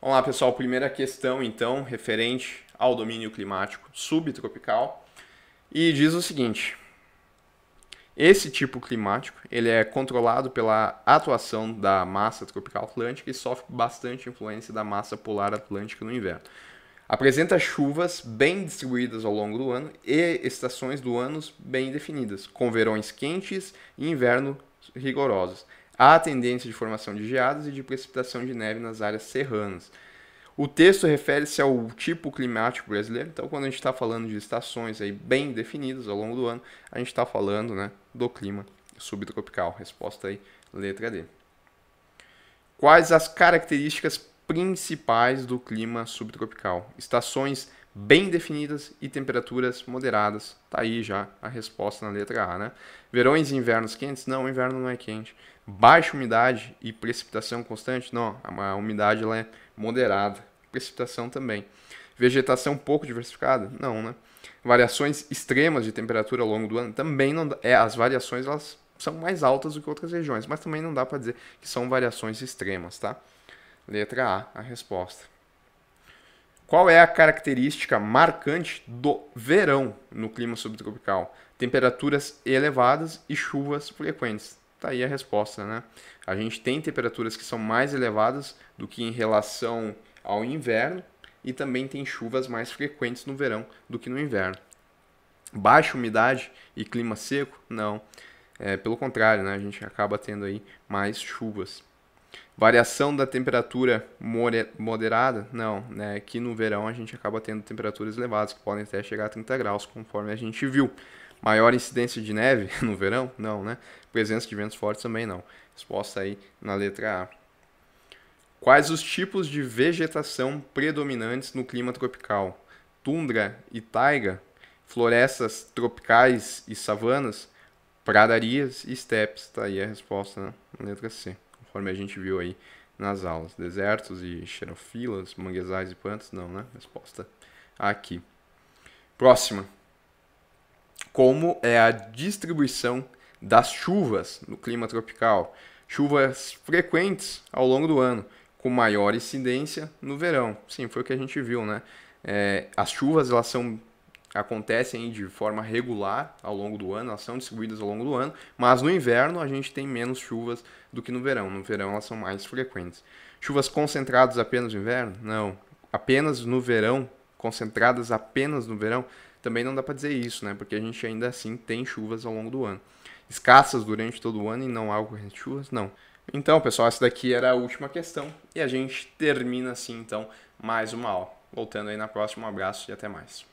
Vamos lá, pessoal. Primeira questão, então, referente ao domínio climático subtropical. E diz o seguinte: esse tipo climático ele é controlado pela atuação da massa tropical atlântica e sofre bastante influência da massa polar atlântica no inverno. Apresenta chuvas bem distribuídas ao longo do ano e estações do ano bem definidas, com verões quentes e inverno rigorosos. Há tendência de formação de geadas e de precipitação de neve nas áreas serranas. O texto refere-se ao tipo climático brasileiro, então quando a gente está falando de estações aí bem definidas ao longo do ano, a gente está falando né, do clima subtropical. Resposta aí, letra D. Quais as características principais do clima subtropical? Estações bem definidas e temperaturas moderadas. Tá aí já a resposta na letra A, né? Verões e invernos quentes? Não, inverno não é quente. Baixa umidade e precipitação constante? Não, a umidade ela é moderada. Precipitação também. Vegetação pouco diversificada? Não, né? Variações extremas de temperatura ao longo do ano também não É, as variações elas são mais altas do que outras regiões, mas também não dá para dizer que são variações extremas, tá? Letra A, a resposta. Qual é a característica marcante do verão no clima subtropical? Temperaturas elevadas e chuvas frequentes. Tá aí a resposta, né? A gente tem temperaturas que são mais elevadas do que em relação ao inverno e também tem chuvas mais frequentes no verão do que no inverno. Baixa umidade e clima seco? Não. É, pelo contrário, né? A gente acaba tendo aí mais chuvas. Variação da temperatura moderada? Não, né? Aqui no verão a gente acaba tendo temperaturas elevadas, que podem até chegar a 30 graus, conforme a gente viu. Maior incidência de neve no verão? Não, né? Presença de ventos fortes também não. Resposta aí na letra A. Quais os tipos de vegetação predominantes no clima tropical? Tundra e taiga, florestas tropicais e savanas, pradarias e estepes. Está aí a resposta né? na letra C conforme a gente viu aí nas aulas. Desertos e xerofilas, manguezais e plantas, não, né? Resposta aqui. Próxima. Como é a distribuição das chuvas no clima tropical? Chuvas frequentes ao longo do ano, com maior incidência no verão. Sim, foi o que a gente viu, né? É, as chuvas elas são acontecem de forma regular ao longo do ano, elas são distribuídas ao longo do ano, mas no inverno a gente tem menos chuvas do que no verão. No verão elas são mais frequentes. Chuvas concentradas apenas no inverno? Não. Apenas no verão, concentradas apenas no verão, também não dá para dizer isso, né? Porque a gente ainda assim tem chuvas ao longo do ano. Escassas durante todo o ano e não há ocorrência de chuvas? Não. Então, pessoal, essa daqui era a última questão e a gente termina assim então mais uma aula. Voltando aí na próxima, um abraço e até mais.